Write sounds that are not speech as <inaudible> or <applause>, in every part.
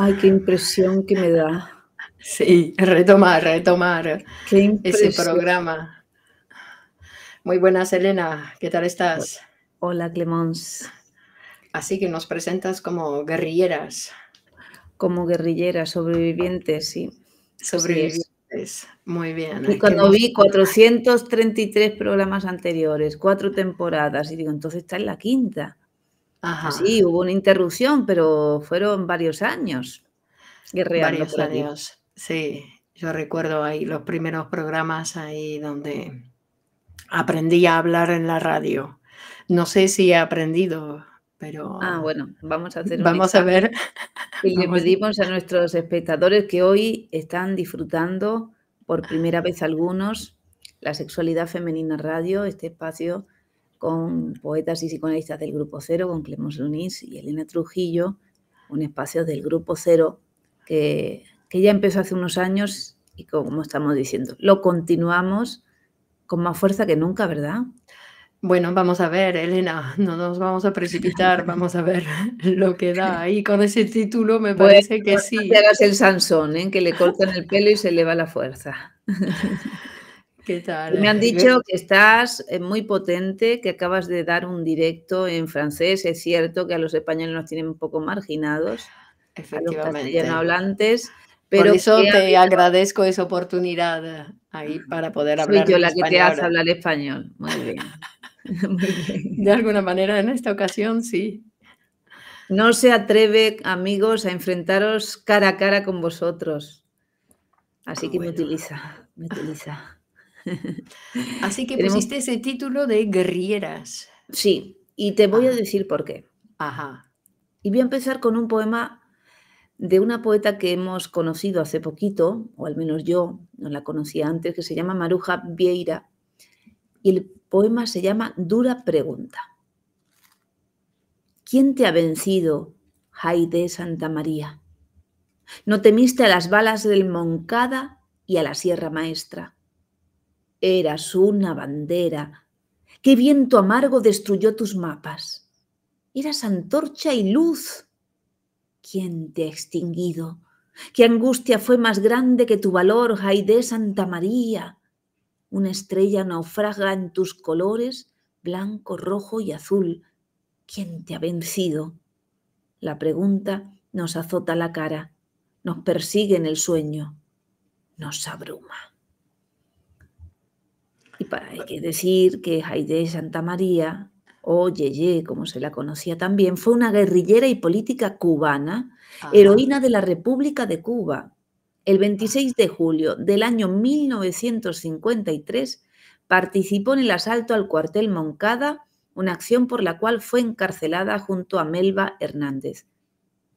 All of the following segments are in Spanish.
Ay, qué impresión que me da. Sí, retomar, retomar ese programa. Muy buenas, Elena. ¿Qué tal estás? Hola, Clemons. Así que nos presentas como guerrilleras. Como guerrilleras, sobrevivientes, sí. Sobrevivientes, muy bien. Y cuando vi 433 programas anteriores, cuatro temporadas, y digo, entonces está en la quinta. Pues sí, hubo una interrupción, pero fueron varios años guerreando. Varios años, sí. Yo recuerdo ahí los primeros programas ahí donde aprendí a hablar en la radio. No sé si he aprendido, pero... Ah, bueno, vamos a hacer... <laughs> Vamos a ver. Y le pedimos a nuestros espectadores que hoy están disfrutando por primera vez algunos la sexualidad femenina radio, este espacio con poetas y psicoanalistas del Grupo Cero, con Clemens Lunis y Elena Trujillo, un espacio del Grupo Cero que, que ya empezó hace unos años y como estamos diciendo, lo continuamos con más fuerza que nunca, ¿verdad? Bueno, vamos a ver, Elena, no nos vamos a precipitar, vamos a ver lo que da. ahí con ese título me parece que sí. Te hagas el Sansón, ¿eh? que le cortan el pelo y se le va la fuerza. <laughs> Me han dicho que estás eh, muy potente, que acabas de dar un directo en francés. Es cierto que a los españoles nos tienen un poco marginados, Efectivamente. a los hablantes. Pero Por eso te agradezco esa oportunidad eh, ahí para poder hablar Soy yo la que te hace hablar español. <laughs> Muy bien. De alguna manera, en esta ocasión, sí. No se atreve, amigos, a enfrentaros cara a cara con vosotros. Así ah, que me utiliza, me utiliza. <laughs> Así que pusiste ese título de Guerrieras. Sí, y te voy a decir por qué. Ajá. Y voy a empezar con un poema de una poeta que hemos conocido hace poquito, o al menos yo no la conocía antes, que se llama Maruja Vieira. Y el poema se llama Dura Pregunta. ¿Quién te ha vencido, Jaide Santa María? ¿No temiste a las balas del Moncada y a la Sierra Maestra? Eras una bandera. Qué viento amargo destruyó tus mapas. Eras antorcha y luz. ¿Quién te ha extinguido? ¿Qué angustia fue más grande que tu valor, Jaide Santa María? Una estrella naufraga en tus colores blanco, rojo y azul. ¿Quién te ha vencido? La pregunta nos azota la cara, nos persigue en el sueño, nos abruma. Hay que decir que Jaide Santa María, o Yeye, como se la conocía también, fue una guerrillera y política cubana, ah. heroína de la República de Cuba. El 26 ah. de julio del año 1953 participó en el asalto al cuartel Moncada, una acción por la cual fue encarcelada junto a Melba Hernández.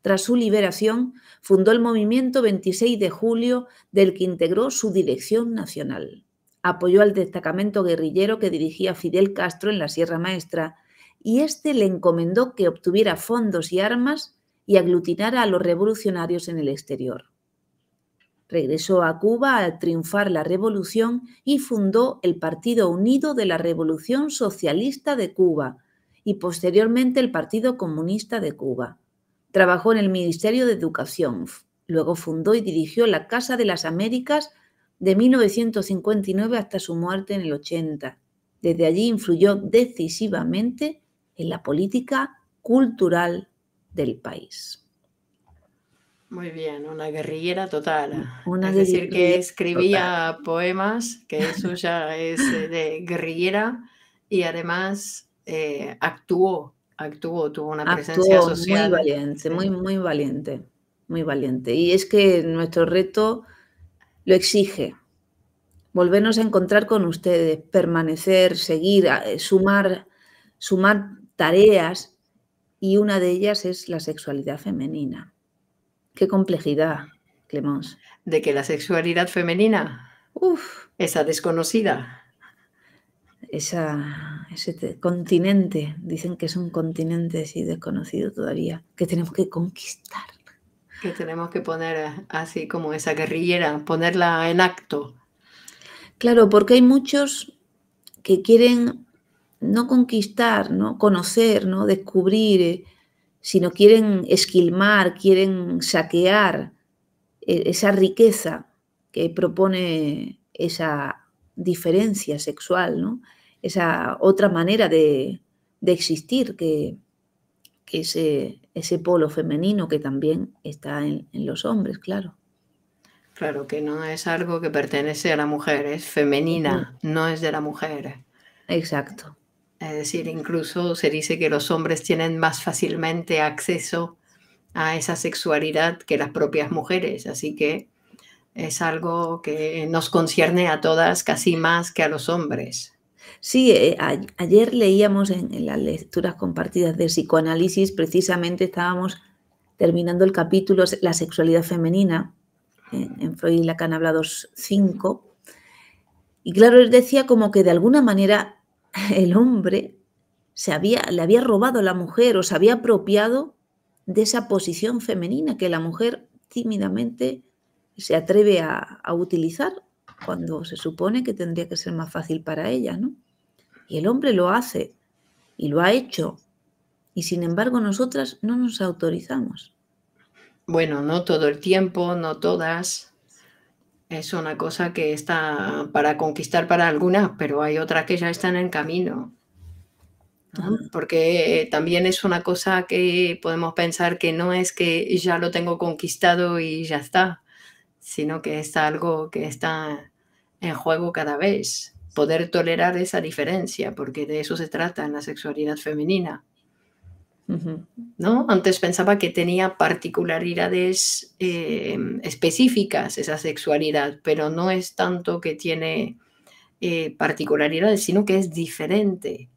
Tras su liberación, fundó el movimiento 26 de julio, del que integró su dirección nacional apoyó al destacamento guerrillero que dirigía Fidel Castro en la Sierra Maestra y éste le encomendó que obtuviera fondos y armas y aglutinara a los revolucionarios en el exterior. Regresó a Cuba al triunfar la revolución y fundó el Partido Unido de la Revolución Socialista de Cuba y posteriormente el Partido Comunista de Cuba. Trabajó en el Ministerio de Educación, luego fundó y dirigió la Casa de las Américas de 1959 hasta su muerte en el 80. Desde allí influyó decisivamente en la política cultural del país. Muy bien, una guerrillera total. es decir, que escribía poemas, que eso ya es eh, de guerrillera, y además eh, actuó, actuó, tuvo una presencia social. valiente, muy, muy valiente, muy valiente. Y es que nuestro reto lo exige, volvernos a encontrar con ustedes, permanecer, seguir, eh, sumar, sumar tareas y una de ellas es la sexualidad femenina. Qué complejidad, Clemens. De que la sexualidad femenina, uff, esa desconocida. Esa, ese continente, dicen que es un continente así desconocido todavía, que tenemos que conquistar. Que tenemos que poner eh, así como esa guerrillera, ponerla en acto. Claro, porque hay muchos que quieren no conquistar, ¿no? conocer, ¿no? descubrir, eh, sino quieren esquilmar, quieren saquear eh, esa riqueza que propone esa diferencia sexual, ¿no? esa otra manera de, existir que, ese, polo femenino que también está en los hombres, claro. Claro que no es algo que pertenece a la mujer, es femenina, no es de la mujer. Exacto. Es decir, incluso se dice que los hombres tienen más fácilmente acceso a esa sexualidad que las propias mujeres, así que es algo que nos concierne a todas casi más que a los hombres. Sí, eh, ayer leíamos en, en, las lecturas compartidas de psicoanálisis, precisamente estábamos terminando el capítulo La sexualidad femenina en Freud y Lacan hablados 5. Y claro, él decía como que de alguna manera <laughs> el hombre se había, le había robado a la mujer o se había apropiado de esa posición femenina que la mujer tímidamente se atreve a, a utilizar cuando se supone que tendría que ser más fácil para ella, ¿no? Y el hombre lo hace y lo ha hecho. Y sin embargo nosotras no nos autorizamos. Bueno, no todo el tiempo, no todas. Es una cosa que está para conquistar para algunas, pero hay otras que ya están en camino. Porque eh, también es una cosa que podemos pensar que no es que ya lo tengo conquistado y ya está, sino que es algo que está en juego cada vez. Poder tolerar esa diferencia, porque de eso se trata en la sexualidad femenina. ¿No? Antes pensaba que tenía particularidades eh, específicas esa sexualidad, pero no es tanto que tiene eh, particularidades, sino que es diferente.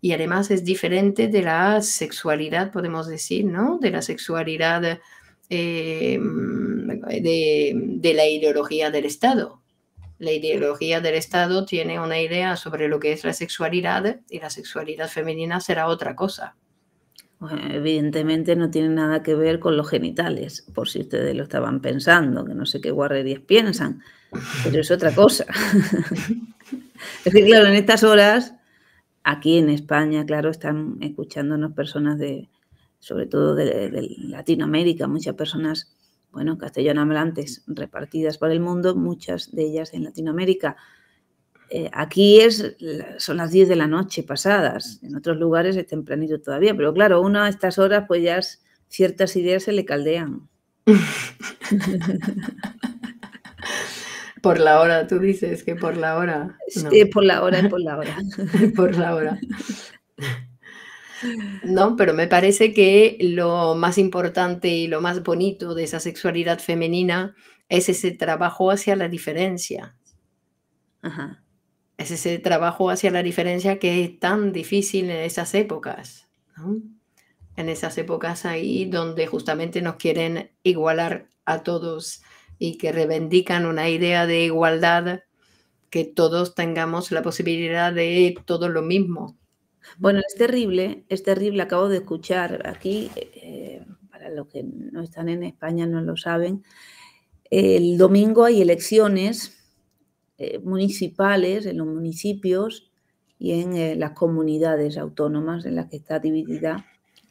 Y además es diferente de la sexualidad, podemos decir, ¿no? De la sexualidad eh, de la ideología del Estado. La ideología del Estado tiene una idea sobre lo que es la sexualidad y la sexualidad femenina será otra cosa evidentemente no tiene nada que ver con los genitales, por si ustedes lo estaban pensando, que no sé qué guarrerías piensan, pero es otra cosa. <laughs> es decir, claro, en estas horas, aquí en España, claro, están escuchándonos personas de, sobre todo de, de Latinoamérica, muchas personas, bueno, castellano hablantes repartidas por el mundo, muchas de ellas en Latinoamérica eh, aquí es, son las 10 de la noche pasadas, en otros lugares es tempranito todavía, pero claro, una a estas horas pues ya ciertas ideas se le caldean. <laughs> Por la hora, tú dices que por la hora. Sí, por la hora, por la hora. <laughs> por la hora. No, pero me parece que lo más importante y lo más bonito de esa sexualidad femenina es ese trabajo hacia la diferencia. Ajá es ese trabajo hacia la diferencia que es tan difícil en esas épocas, en esas épocas ahí donde justamente nos quieren igualar a todos y que reivindican una idea de igualdad, que todos tengamos la posibilidad de todo lo mismo. Bueno, es terrible, es terrible, acabo de escuchar aquí, eh, para los que no están en España no lo saben, el domingo hay elecciones eh, municipales, en los municipios y en eh, las comunidades autónomas en las que está dividida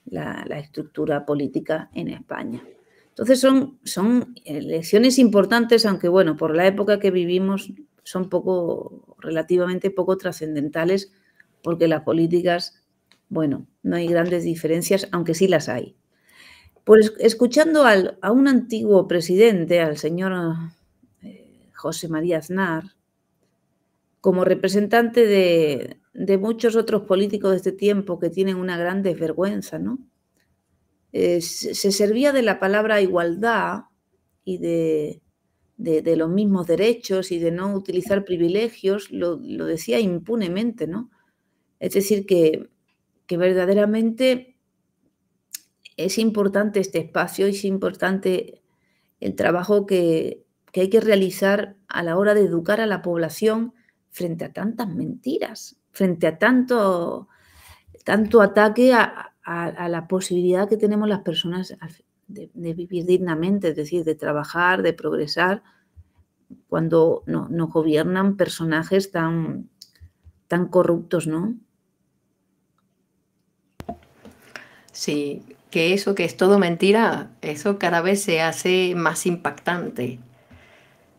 la, estructura política en España. Entonces son, son elecciones importantes, aunque bueno, por la época que vivimos son poco, relativamente poco trascendentales, porque las políticas, bueno, no hay grandes diferencias, aunque sí las hay. Pues escuchando a un antiguo presidente, al señor José María Aznar, como representante de, muchos otros políticos de este tiempo que tienen una gran desvergüenza, ¿no? Eh, se servía de la palabra igualdad y de, los mismos derechos y de no utilizar privilegios, lo, decía impunemente, ¿no? Es decir, que, que, verdaderamente es importante este espacio, es importante el trabajo que, que hay que realizar a la hora de educar a la población frente a tantas mentiras, frente a tanto, tanto ataque a, la posibilidad que tenemos las personas de, vivir dignamente, es decir, de trabajar, de progresar, cuando no, nos gobiernan personajes tan, tan corruptos, ¿no? Sí, que eso que es todo mentira, eso cada vez se hace más impactante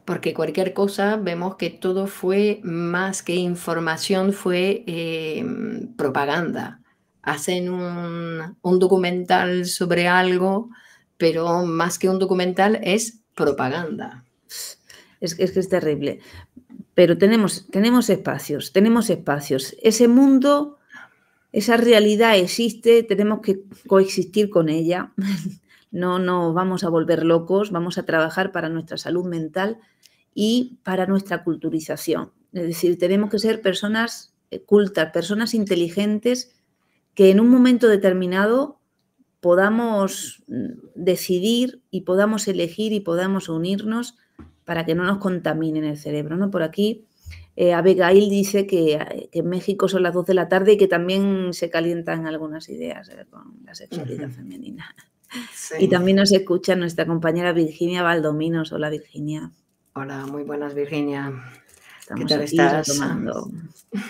porque cualquier cosa vemos que todo fue más que información, fue em, propaganda. Hacen un, documental sobre algo, pero más que un documental es propaganda. Es, que es terrible. Pero tenemos, tenemos espacios, tenemos espacios. Ese mundo, esa realidad existe, tenemos que coexistir con ella. <laughs> No nos vamos a volver locos, vamos a trabajar para nuestra salud mental y para nuestra culturización. Es decir, tenemos que ser personas eh, cultas, personas inteligentes que en un momento determinado podamos mm, decidir y podamos elegir y podamos unirnos para que no nos contaminen el cerebro. ¿no? Por aquí eh, Abigail dice eh, que, en México son las 12 de la tarde y que también se calientan algunas ideas con la sexualidad femenina. Y también nos escucha nuestra compañera Virginia Valdominos. Hola Virginia. Hola, muy buenas, Virginia. ¿Qué tal estás?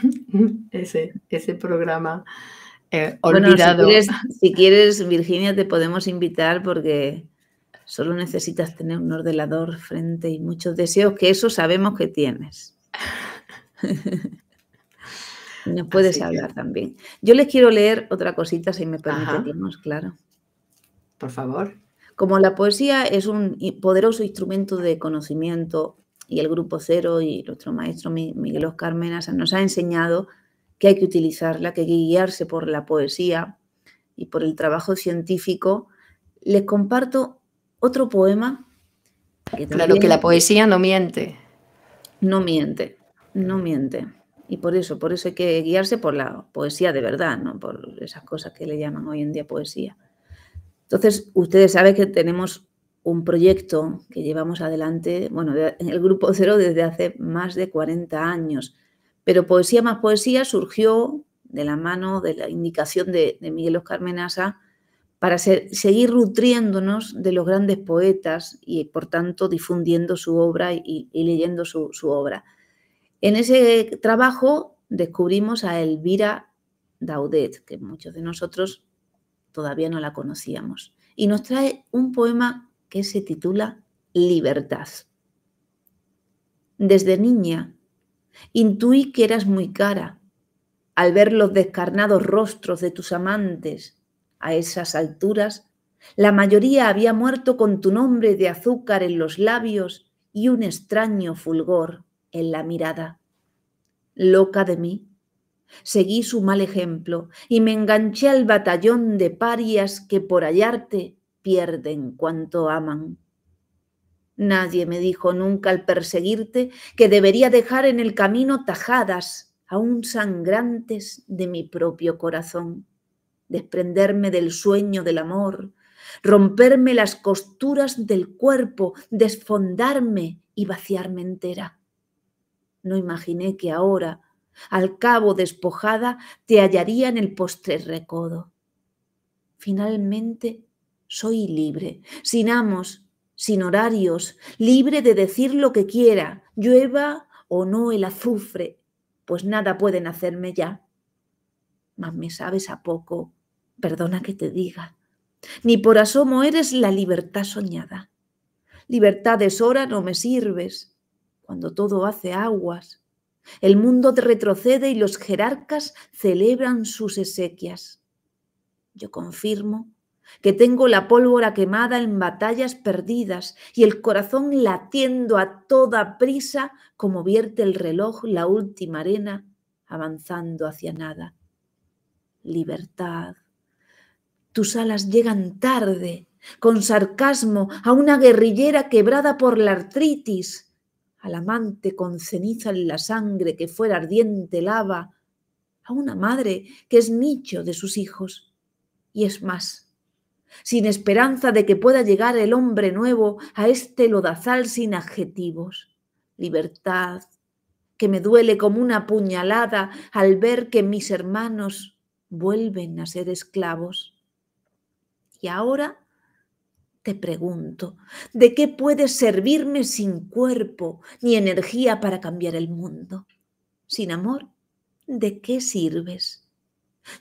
<laughs> ese, ese programa eh, olvidado. si, quieres, Virginia, te podemos invitar porque solo necesitas tener un ordenador frente y muchos deseos, que eso sabemos que tienes. <laughs> Nos puedes hablar también. Yo les quiero leer otra cosita, si me permitimos, claro. Por favor. Como la poesía es un poderoso instrumento de conocimiento y el Grupo Cero y nuestro maestro Miguel Oscar Menas nos ha enseñado que hay que utilizarla, que hay que guiarse por la poesía y por el trabajo científico, les comparto otro poema. claro que la poesía no miente. No miente, no miente. Y por eso, por eso hay que guiarse por la poesía de verdad, no por esas cosas que le llaman hoy en día poesía. Entonces, ustedes saben que tenemos un proyecto que llevamos adelante, bueno, en el Grupo Cero desde hace más de 40 años, pero Poesía más Poesía surgió de la mano de la indicación de, Miguel Oscar Menasa para seguir nutriéndonos de los grandes poetas y, por tanto, difundiendo su obra y, leyendo su, su obra. En ese trabajo descubrimos a Elvira Daudet, que muchos de nosotros todavía no la conocíamos. Y nos trae un poema que se titula Libertad. Desde niña intuí que eras muy cara al ver los descarnados rostros de tus amantes. A esas alturas, la mayoría había muerto con tu nombre de azúcar en los labios y un extraño fulgor en la mirada. Loca de mí, Seguí su mal ejemplo y me enganché al batallón de parias que por hallarte pierden cuanto aman. Nadie me dijo nunca al perseguirte que debería dejar en el camino tajadas aún sangrantes de mi propio corazón, desprenderme del sueño del amor, romperme las costuras del cuerpo, desfondarme y vaciarme entera. No imaginé que ahora al cabo despojada, te hallaría en el postre recodo. Finalmente, soy libre, sin amos, sin horarios, libre de decir lo que quiera, llueva o no el azufre, pues nada pueden hacerme ya. Mas me sabes a poco, perdona que te diga, ni por asomo eres la libertad soñada. Libertad hora no me sirves, cuando todo hace aguas, el mundo retrocede y los jerarcas celebran sus esequias. Yo confirmo que tengo la pólvora quemada en batallas perdidas y el corazón latiendo a toda prisa como vierte el reloj la última arena avanzando hacia nada. Libertad. Tus alas llegan tarde, con sarcasmo, a una guerrillera quebrada por la artritis al amante con ceniza en la sangre que fuera ardiente lava, a una madre que es nicho de sus hijos. Y es más, sin esperanza de que pueda llegar el hombre nuevo a este lodazal sin adjetivos. Libertad, que me duele como una puñalada al ver que mis hermanos vuelven a ser esclavos. Y ahora te pregunto, ¿de qué puedes servirme sin cuerpo ni energía para cambiar el mundo? Sin amor, ¿de qué sirves?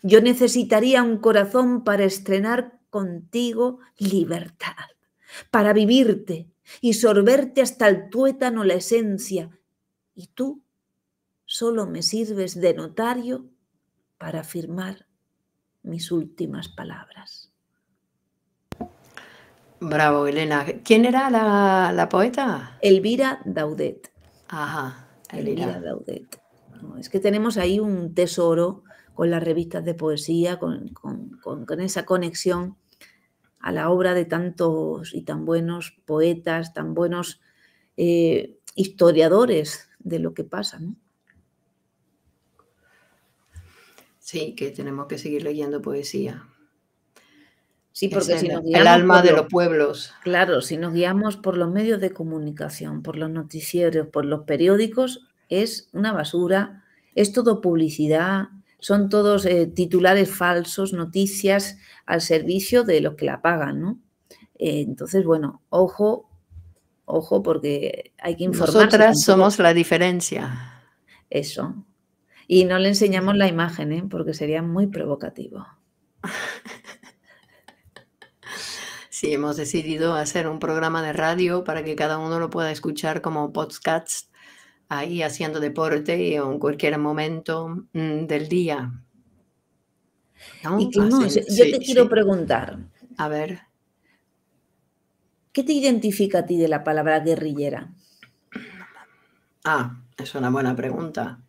Yo necesitaría un corazón para estrenar contigo libertad, para vivirte y sorberte hasta el tuétano la esencia. Y tú solo me sirves de notario para firmar mis últimas palabras. Bravo, Elena. ¿Quién era la, poeta? Elvira Daudet. Ajá, Elvira. Daudet. es que tenemos ahí un tesoro con las revistas de poesía, con, esa conexión a la obra de tantos y tan buenos poetas, tan buenos eh, historiadores de lo que pasa. Sí, que tenemos que seguir leyendo poesía. Sí, porque si nos el alma de los pueblos. Claro, si nos guiamos por los medios de comunicación, por los noticieros, por los periódicos, es una basura, es todo publicidad, son todos eh, titulares falsos, noticias al servicio de los que la pagan, ¿no? Eh, entonces, bueno, ojo, ojo, porque hay que informarse. Nosotras somos la diferencia. Eso. Y no le enseñamos la imagen, ¿eh? porque sería muy provocativo. hemos decidido hacer un programa de radio para que cada uno lo pueda escuchar como podcast ahí haciendo deporte o en cualquier momento mm, del día. yo te quiero preguntar. A ver. ¿Qué te identifica a ti de la palabra guerrillera? Ah, es una buena pregunta.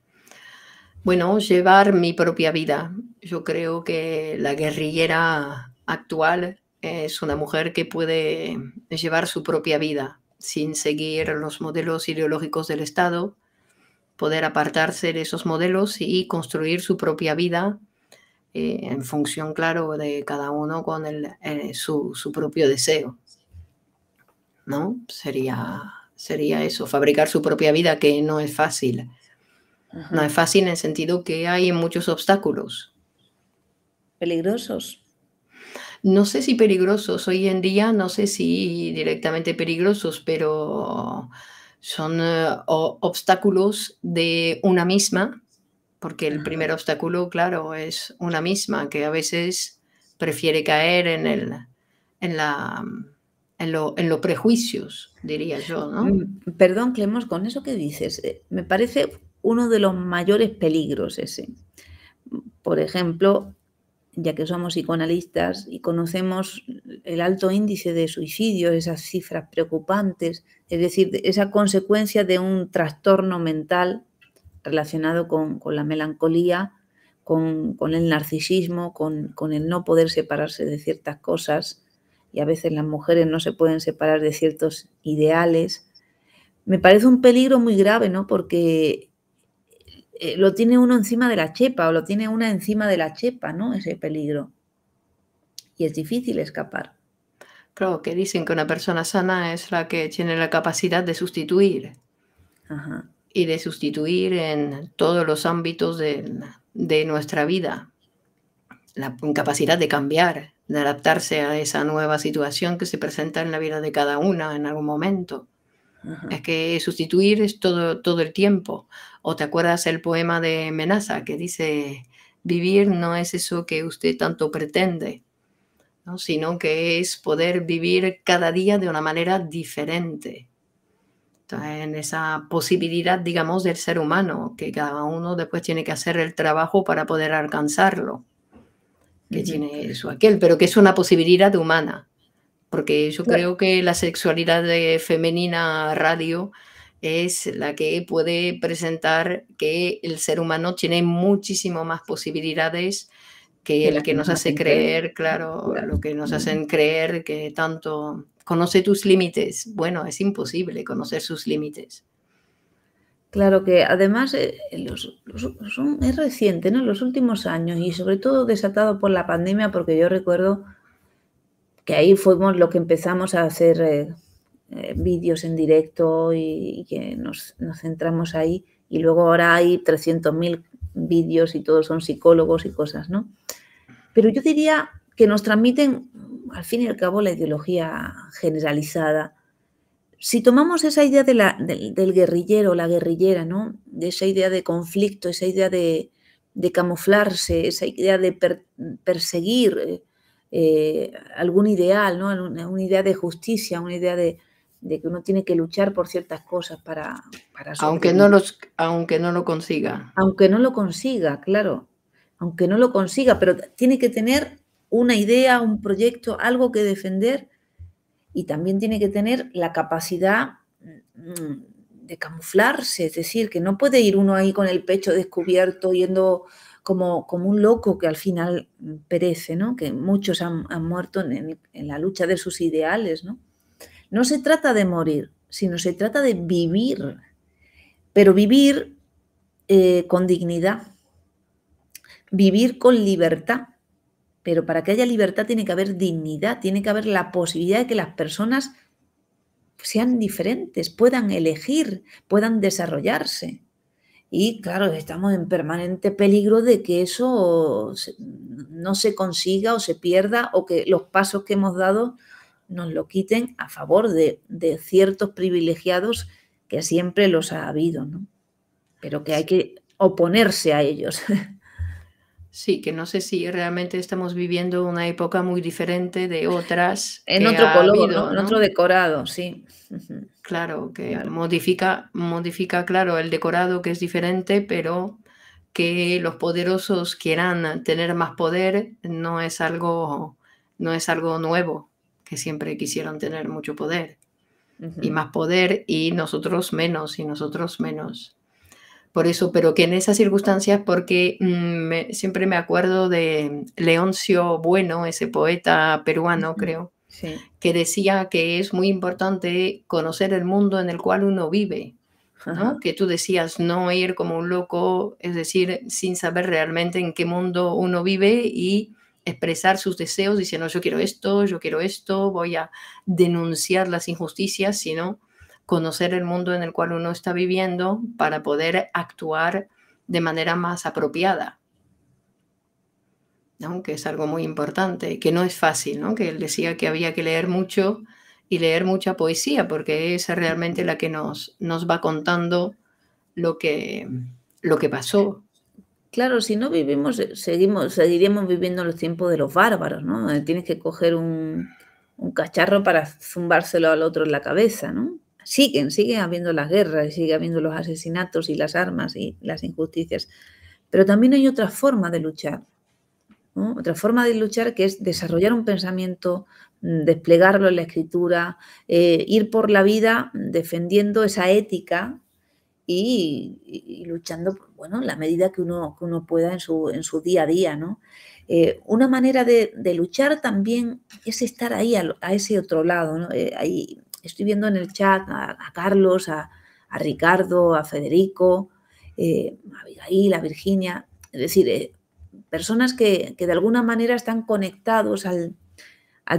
Bueno, llevar mi propia vida. Yo creo que la guerrillera actual es una mujer que puede llevar su propia vida sin seguir los modelos ideológicos del Estado, poder apartarse de esos modelos y construir su propia vida eh, en función, claro, de cada uno con eh, su, propio deseo. ¿No? Sería, eso, fabricar su propia vida, que no es fácil. No es fácil en el sentido que hay muchos obstáculos. Peligrosos no sé si peligrosos hoy en día, no sé si directamente peligrosos, pero son eh, obstáculos de una misma, porque el primer obstáculo, claro, es una misma, que a veces prefiere caer en, el, en, la, en, lo, en los prejuicios, diría yo. ¿no? Mm, perdón, Clemos, con eso que dices, eh, me parece uno de los mayores peligros ese. Por ejemplo, ya que somos psicoanalistas y conocemos el alto índice de suicidio, esas cifras preocupantes, es decir, esa consecuencia de un trastorno mental relacionado con, la melancolía, con, el narcisismo, con, con, el no poder separarse de ciertas cosas, y a veces las mujeres no se pueden separar de ciertos ideales. Me parece un peligro muy grave, ¿no? Porque eh, lo tiene uno encima de la chepa o lo tiene una encima de la chepa, ¿no? Ese peligro. Y es difícil escapar. Claro, que dicen que una persona sana es la que tiene la capacidad de sustituir. Y de sustituir en todos los ámbitos de, de nuestra vida. La capacidad de cambiar, de adaptarse a esa nueva situación que se presenta en la vida de cada una en algún momento. Es que sustituir es todo, todo el tiempo. ¿O te acuerdas el poema de Menaza que dice, vivir no es eso que usted tanto pretende, sino que es poder vivir cada día de una manera diferente? en esa posibilidad, digamos, del ser humano, que cada uno después tiene que hacer el trabajo para poder alcanzarlo, que tiene eso aquel, pero que es una posibilidad humana porque yo creo que la sexualidad femenina radio es la que puede presentar que el ser humano tiene muchísimo más posibilidades que el que nos hace creer, claro, lo que nos hacen creer que tanto conoce tus límites. Bueno, es imposible conocer sus límites. Claro que además eh, es reciente, ¿no? Los últimos años y sobre todo desatado por la pandemia, porque yo recuerdo que ahí fuimos lo que empezamos a hacer eh, eh, vídeos en directo y, que nos, centramos ahí. Y luego ahora hay 300.000 vídeos y todos son psicólogos y cosas, ¿no? Pero yo diría que nos transmiten, al fin y al cabo, la ideología generalizada. Si tomamos esa idea de la, del, guerrillero, la guerrillera, ¿no? De esa idea de conflicto, esa idea de, camuflarse, esa idea de perseguir eh, eh, algún ideal, ¿no? Una, idea de justicia, una idea de, que uno tiene que luchar por ciertas cosas para... para aunque, no los, aunque no lo consiga. Aunque no lo consiga, claro. Aunque no lo consiga, pero tiene que tener una idea, un proyecto, algo que defender y también tiene que tener la capacidad mm, de camuflarse, es decir, que no puede ir uno ahí con el pecho descubierto, yendo como, como un loco que al final perece, ¿no? que muchos han, muerto en, la lucha de sus ideales. ¿no? se trata de morir, sino se trata de vivir, pero vivir eh, con dignidad, vivir con libertad. Pero para que haya libertad tiene que haber dignidad, tiene que haber la posibilidad de que las personas sean diferentes, puedan elegir, puedan desarrollarse. Y claro, estamos en permanente peligro de que eso no se consiga o se pierda o que los pasos que hemos dado nos lo quiten a favor de, ciertos privilegiados que siempre los ha habido, Pero que hay que oponerse a ellos. <laughs> Sí, que no sé si realmente estamos viviendo una época muy diferente de otras. <laughs> En otro color, en otro decorado, sí. Claro, que modifica, modifica, claro, el decorado que es diferente, pero que los poderosos quieran tener más poder no es algo, no es algo nuevo, que siempre quisieron tener mucho poder y más poder y nosotros menos y nosotros menos por eso, pero que en esas circunstancias, porque mm, siempre me acuerdo de Leoncio Bueno, ese poeta peruano, creo, que decía que es muy importante conocer el mundo en el cual uno vive, que tú decías no ir como un loco, es decir, sin saber realmente en qué mundo uno vive y expresar sus deseos diciendo yo quiero esto, yo quiero esto, voy a denunciar las injusticias, sino conocer el mundo en el cual uno está viviendo para poder actuar de manera más apropiada. aunque es algo muy importante, que no es fácil, ¿no? que él decía que había que leer mucho y leer mucha poesía, porque es realmente la que nos, nos va contando lo que, mm. lo que pasó. Claro, si no vivimos, eh, seguimos, seguiríamos viviendo los tiempos de los bárbaros, ¿no? Tienes que coger un, un cacharro para zumbárselo al otro en la cabeza, ¿no? siguen, siguen habiendo las guerras y sigue habiendo los asesinatos y las armas y las injusticias. Pero también hay otra forma de luchar, otra forma de luchar que es desarrollar un pensamiento, mm, desplegarlo en la escritura, eh, ir por la vida defendiendo esa ética y, luchando, bueno, la medida que uno, uno pueda en su, en su día a día, ¿no? Eh, una manera de, luchar también es estar ahí a, ese otro lado, eh, ahí estoy viendo en el chat a, Carlos, a, Ricardo, a Federico, eh, a Abigail, a Virginia, es decir, eh, personas que, de alguna manera están conectados al,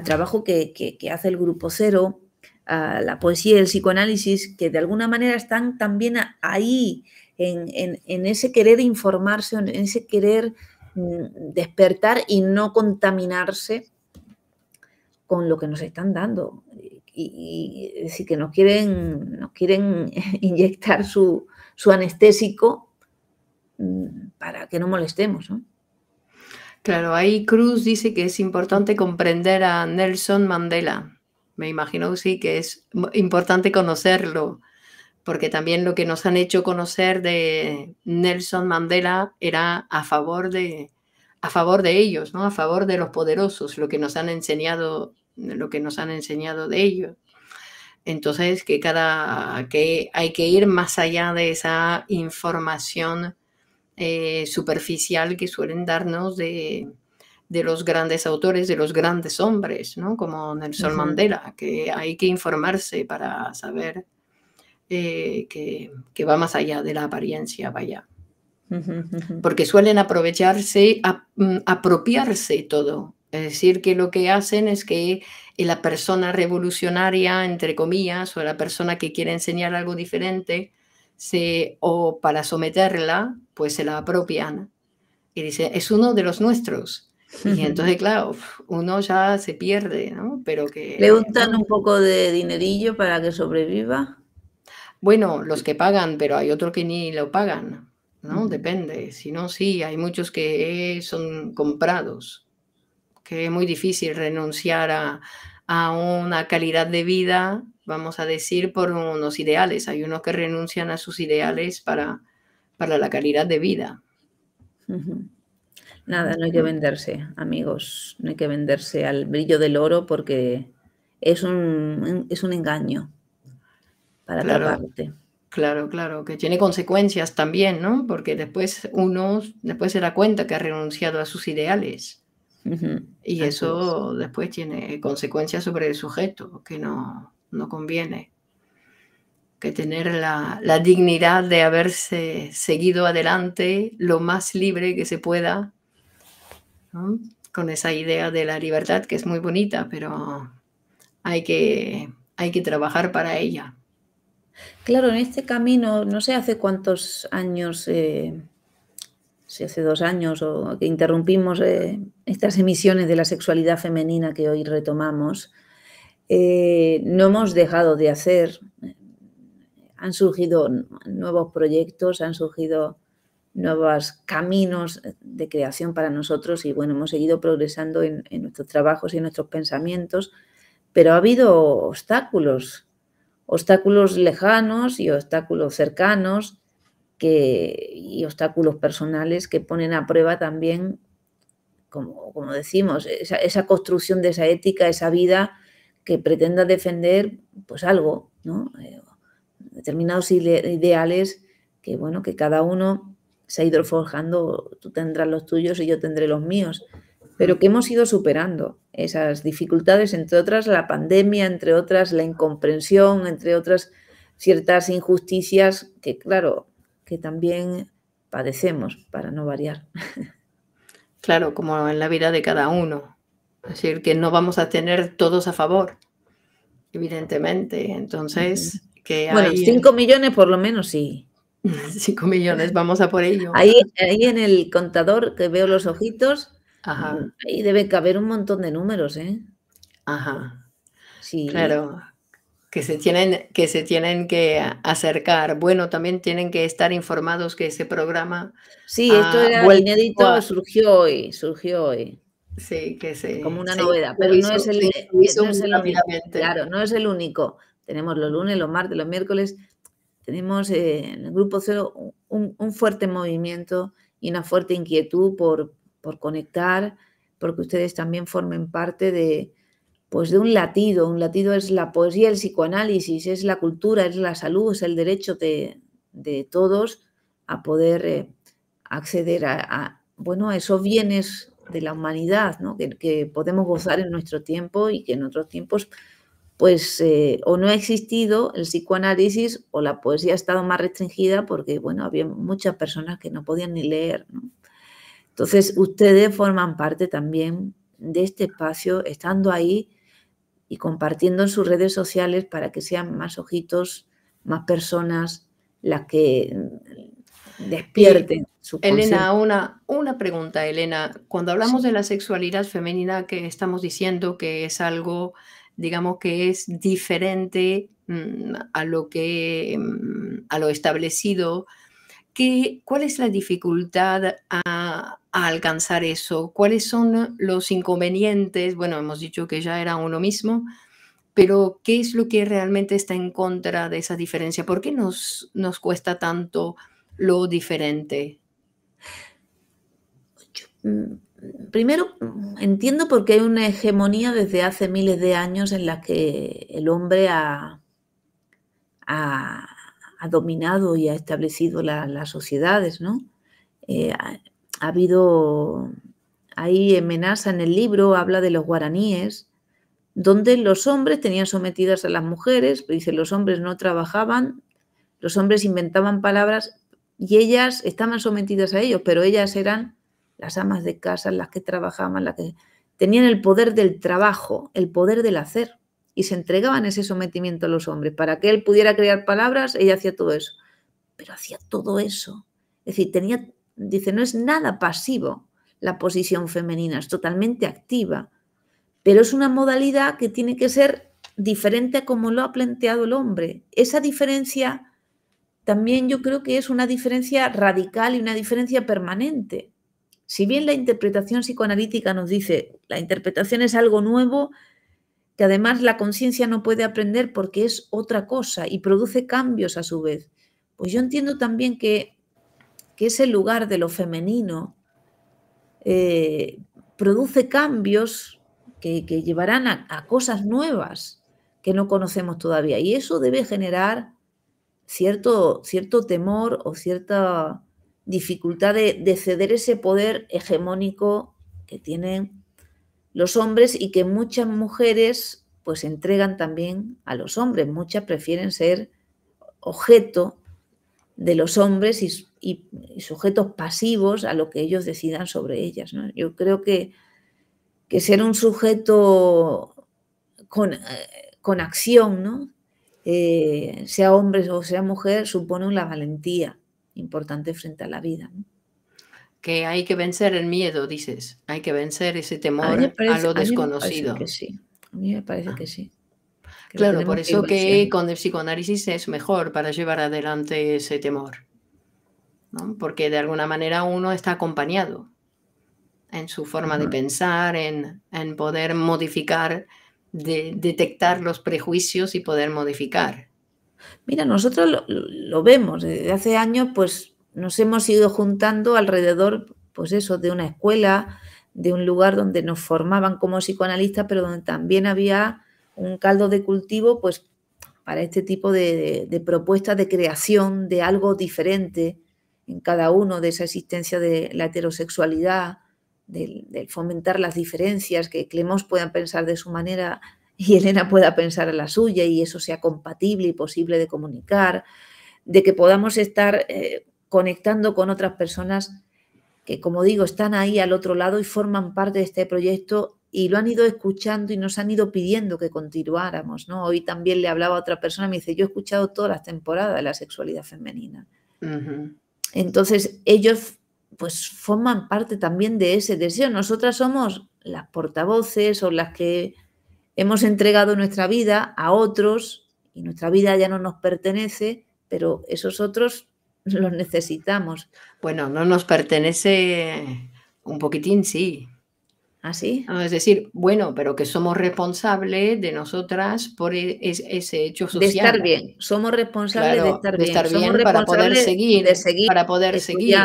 trabajo que, hace el Grupo Cero, a la poesía y el psicoanálisis, que de alguna manera están también ahí en ese querer informarse, en ese querer mm, despertar y no contaminarse con lo que nos están dando y, que nos quieren, quieren <laughs> inyectar su, su anestésico mm, para que no molestemos. Claro, ahí Cruz dice que es importante comprender a Nelson Mandela. Me imagino sí que es importante conocerlo, porque también lo que nos han hecho conocer de Nelson Mandela era a favor de, a favor de ellos, ¿no? a favor de los poderosos, lo que nos han enseñado lo que nos han enseñado de ellos. Entonces, que, cada, que hay que ir más allá de esa información eh, superficial que suelen darnos de, los grandes autores, de los grandes hombres, ¿no? como Nelson Mandela, que hay que informarse para saber eh, que, va más allá de la apariencia, vaya. Porque suelen aprovecharse, mm, apropiarse todo es decir, que lo que hacen es que eh, la persona revolucionaria, entre comillas, o la persona que quiere enseñar algo diferente, se, o para someterla, pues se la apropian. Y dice, es uno de los nuestros. Y entonces, claro, uno ya se pierde, ¿no? Pero que... ¿Le gustan un poco de dinerillo para que sobreviva? Bueno, los que pagan, pero hay otros que ni lo pagan, ¿no? Depende. Si no, sí, hay muchos que son comprados que es muy difícil renunciar a, una calidad de vida, vamos a decir, por unos ideales. Hay unos que renuncian a sus ideales para, para la calidad de vida. Nada, no hay que venderse, amigos, no hay que venderse al brillo del oro porque es un, es un engaño para la parte. Claro, claro, que tiene consecuencias también, ¿no? Porque después uno después se da cuenta que ha renunciado a sus ideales. Y eso después tiene consecuencias sobre el sujeto, que no, no conviene. Que tener la, la, dignidad de haberse seguido adelante lo más libre que se pueda, con esa idea de la libertad que es muy bonita, pero hay que, hay que trabajar para ella. Claro, en este camino, no sé hace cuántos años eh, si hace dos años o que interrumpimos eh, estas emisiones de la sexualidad femenina que hoy retomamos, eh, no hemos dejado de hacer. Han surgido nuevos proyectos, han surgido nuevos caminos de creación para nosotros y bueno, hemos seguido progresando en, en nuestros trabajos y en nuestros pensamientos, pero ha habido obstáculos, obstáculos lejanos y obstáculos cercanos y obstáculos personales que ponen a prueba también, como, decimos, esa, construcción de esa ética, esa vida que pretenda defender pues algo, eh, determinados ideales que bueno, que cada uno se ha ido forjando, tú tendrás los tuyos y yo tendré los míos, pero que hemos ido superando esas dificultades, entre otras la pandemia, entre otras la incomprensión, entre otras ciertas injusticias que claro, que también padecemos, para no variar. Claro, como en la vida de cada uno. Es decir, que no vamos a tener todos a favor, evidentemente. Entonces, que... Hay... Bueno, 5 millones por lo menos sí. 5 <laughs> millones, vamos a por ello. Ahí, en el contador que veo los ojitos, Ajá. ahí debe caber un montón de números, ¿eh? Ajá. Sí. Claro, que se tienen que, se tienen que acercar. Bueno, también tienen que estar informados que ese programa... Sí, esto era inédito, surgió hoy, surgió hoy. Sí, que se... Como una novedad, pero e-, no es el, es único. Claro, no es el único. Tenemos los lunes, los martes, los miércoles. Tenemos eh, en el Grupo Cero un, un, fuerte movimiento y una fuerte inquietud por, por conectar, porque ustedes también formen parte de, pues de un latido. Un latido es la poesía, el psicoanálisis, es la cultura, es la salud, es el derecho de, todos a poder eh, acceder a, bueno, esos bienes de la humanidad, ¿no? que, podemos gozar en nuestro tiempo y que en otros tiempos, pues, eh, o no ha existido el psicoanálisis o la poesía ha estado más restringida porque, bueno, había muchas personas que no podían ni leer. Entonces, ustedes forman parte también de este espacio, estando ahí, y compartiendo en sus redes sociales para que sean más ojitos, más personas las que mm, despierten. Su Elena, una, una pregunta, Elena. Cuando hablamos de la sexualidad femenina, que estamos diciendo que es algo, digamos, que es diferente mm, a lo que mm, a lo establecido ¿Cuál es la dificultad a, alcanzar eso? ¿Cuáles son los inconvenientes? Bueno, hemos dicho que ya era uno mismo, pero ¿qué es lo que realmente está en contra de esa diferencia? ¿Por qué nos, nos cuesta tanto lo diferente? Mm, primero, mm, entiendo porque hay una hegemonía desde hace miles de años en la que el hombre ha dominado y ha establecido las sociedades, ¿no? Eh, ha, habido, ahí en en el libro, habla de los guaraníes, donde los hombres tenían sometidas a las mujeres, dice, los hombres no trabajaban, los hombres inventaban palabras y ellas estaban sometidas a ellos, pero ellas eran las amas de casa, las que trabajaban, las que tenían el poder del trabajo, el poder del hacer y se entregaban ese sometimiento a los hombres. Para que él pudiera crear palabras, ella hacía todo eso. Pero hacía todo eso. Es decir, tenía, dice, no es nada pasivo la posición femenina, es totalmente activa. Pero es una modalidad que tiene que ser diferente a como lo ha planteado el hombre. Esa diferencia también yo creo que es una diferencia radical y una diferencia permanente. Si bien la interpretación psicoanalítica nos dice, la interpretación es algo nuevo que además la conciencia no puede aprender porque es otra cosa y produce cambios a su vez. Pues yo entiendo también que, ese lugar de lo femenino eh, produce cambios que, llevarán a, cosas nuevas que no conocemos todavía. Y eso debe generar cierto, cierto temor o cierta dificultad de, de ceder ese poder hegemónico que tienen los hombres y que muchas mujeres pues entregan también a los hombres. Muchas prefieren ser objeto de los hombres y, sujetos pasivos a lo que ellos decidan sobre ellas. ¿no? Yo creo que, ser un sujeto con, eh, acción, ¿no? Eh, sea hombre o sea mujer, supone una valentía importante frente a la vida. ¿no? que hay que vencer el miedo, dices, hay que vencer ese temor a, lo desconocido. me parece que sí, me parece que sí. claro, por eso que, con el psicoanálisis es mejor para llevar adelante ese temor, porque de alguna manera uno está acompañado en su forma de pensar, en, poder modificar, de, detectar los prejuicios y poder modificar. Mira, nosotros lo, lo, vemos desde hace años, pues nos hemos ido juntando alrededor, pues eso, de una escuela, de un lugar donde nos formaban como psicoanalistas, pero donde también había un caldo de cultivo, pues para este tipo de, propuestas de creación de algo diferente en cada uno, de esa existencia de la heterosexualidad, del, fomentar las diferencias, que Clemos pueda pensar de su manera y Elena pueda pensar a la suya y eso sea compatible y posible de comunicar, de que podamos estar eh, conectando con otras personas que, como digo, están ahí al otro lado y forman parte de este proyecto y lo han ido escuchando y nos han ido pidiendo que continuáramos, ¿no? Hoy también le hablaba a otra persona, me dice, yo he escuchado todas las temporadas de la sexualidad femenina. Entonces, ellos pues forman parte también de ese deseo. Nosotras somos las portavoces o las que hemos entregado nuestra vida a otros y nuestra vida ya no nos pertenece, pero esos otros los necesitamos. Bueno, no nos pertenece un poquitín, sí. ¿Así? ¿Ah, ah, es decir, bueno, pero que somos responsables de nosotras por e, ese hecho social. De estar bien, somos responsables de estar bien. para poder seguir, de seguir para poder seguir.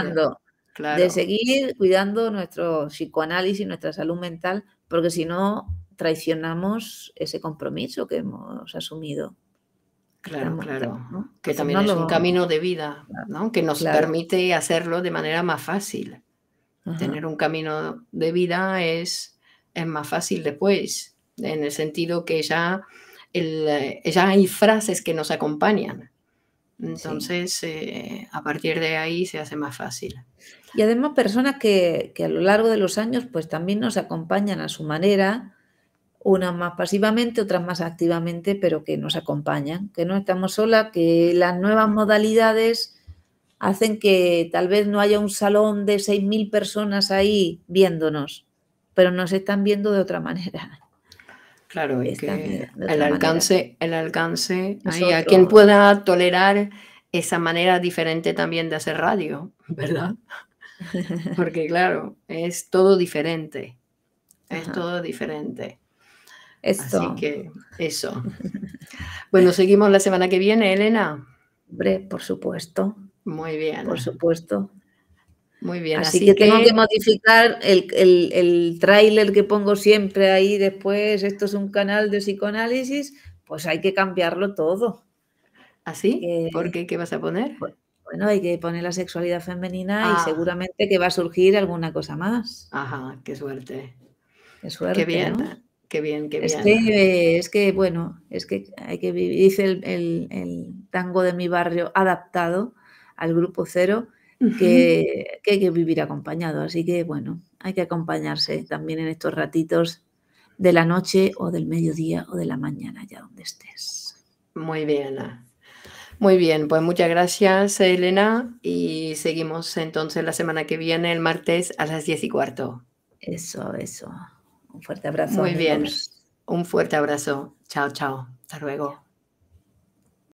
De seguir cuidando nuestro psicoanálisis, nuestra salud mental, porque si no traicionamos ese compromiso que hemos asumido. Claro, claro. Que también es un camino de vida, ¿no? Que nos permite hacerlo de manera más fácil. Tener un camino de vida es, es más fácil después, en el sentido que ya, el, eh, hay frases que nos acompañan. Entonces, eh, a partir de ahí se hace más fácil. Y además personas que, que, a lo largo de los años, pues también nos acompañan a su manera, unas más pasivamente, otras más activamente, pero que nos acompañan, que no estamos solas, que las nuevas modalidades hacen que tal vez no haya un salón de 6.000 personas ahí viéndonos, pero nos están viendo de otra manera. Claro, es el alcance, el alcance, ahí, a quien pueda tolerar esa manera diferente también de hacer radio, <laughs> ¿verdad? <laughs> Porque claro, es todo diferente, es todo diferente. Así que eso. bueno, seguimos la semana que viene, Elena. Hombre, por supuesto. Muy bien. Por supuesto. Muy bien. Así, que, tengo que modificar el, el, el tráiler que pongo siempre ahí después, esto es un canal de psicoanálisis, pues hay que cambiarlo todo. ¿Así? ¿Ah, eh, ¿Por qué? ¿Qué vas a poner? Pues, bueno, hay que poner la sexualidad femenina y ah. seguramente que va a surgir alguna cosa más. Ajá, qué suerte. Qué suerte. Qué bien. Qué bien, que bien. es que, bueno, es que hay que vivir. Dice el, tango de mi barrio adaptado al grupo cero, que, que, hay que vivir acompañado. Así que, bueno, hay que acompañarse también en estos ratitos de la noche o del mediodía o de la mañana, ya donde estés. Muy bien. Ah. Muy bien, pues muchas gracias, Elena. Y seguimos entonces la semana que viene, el martes, a las diez y cuarto. Eso, eso. Un fuerte abrazo. Muy bien. Un fuerte abrazo. Chao, chao. Hasta luego.